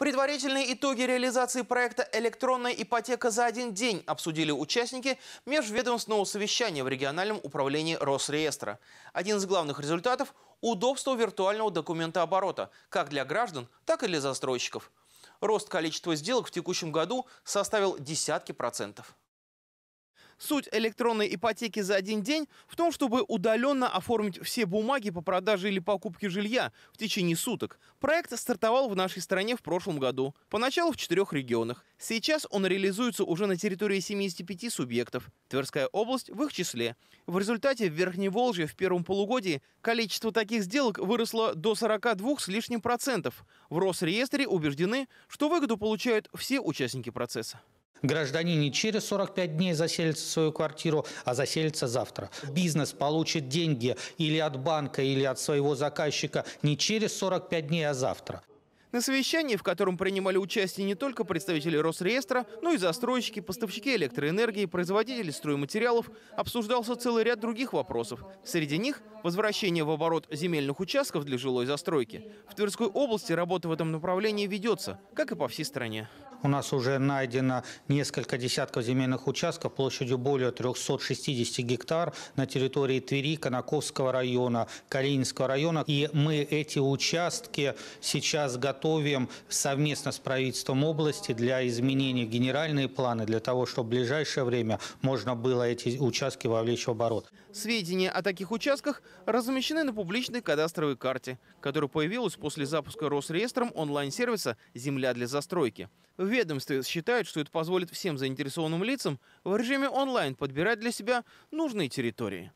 Предварительные итоги реализации проекта «Электронная ипотека за один день» обсудили участники межведомственного совещания в региональном управлении Росреестра. Один из главных результатов – удобство виртуального документооборота, как для граждан, так и для застройщиков. Рост количества сделок в текущем году составил десятки процентов. Суть электронной ипотеки за один день в том, чтобы удаленно оформить все бумаги по продаже или покупке жилья в течение суток. Проект стартовал в нашей стране в прошлом году. Поначалу в четырех регионах. Сейчас он реализуется уже на территории 75 субъектов. Тверская область в их числе. В результате в Верхней Верхневолжье в первом полугодии количество таких сделок выросло до 42 с лишним процентов. В Росреестре убеждены, что выгоду получают все участники процесса. Гражданин не через 45 дней заселится в свою квартиру, а заселится завтра. Бизнес получит деньги или от банка, или от своего заказчика не через 45 дней, а завтра. На совещании, в котором принимали участие не только представители Росреестра, но и застройщики, поставщики электроэнергии, производители стройматериалов, обсуждался целый ряд других вопросов. Среди них – возвращение в оборот земельных участков для жилой застройки. В Тверской области работа в этом направлении ведется, как и по всей стране. У нас уже найдено несколько десятков земельных участков площадью более 360 гектар на территории Твери, Конаковского района, Калининского района. И мы эти участки сейчас готовы готовим совместно с правительством области для изменения генеральные планы, для того, чтобы в ближайшее время можно было эти участки вовлечь в оборот. Сведения о таких участках размещены на публичной кадастровой карте, которая появилась после запуска Росреестром онлайн-сервиса «Земля для застройки». В ведомстве считают, что это позволит всем заинтересованным лицам в режиме онлайн подбирать для себя нужные территории.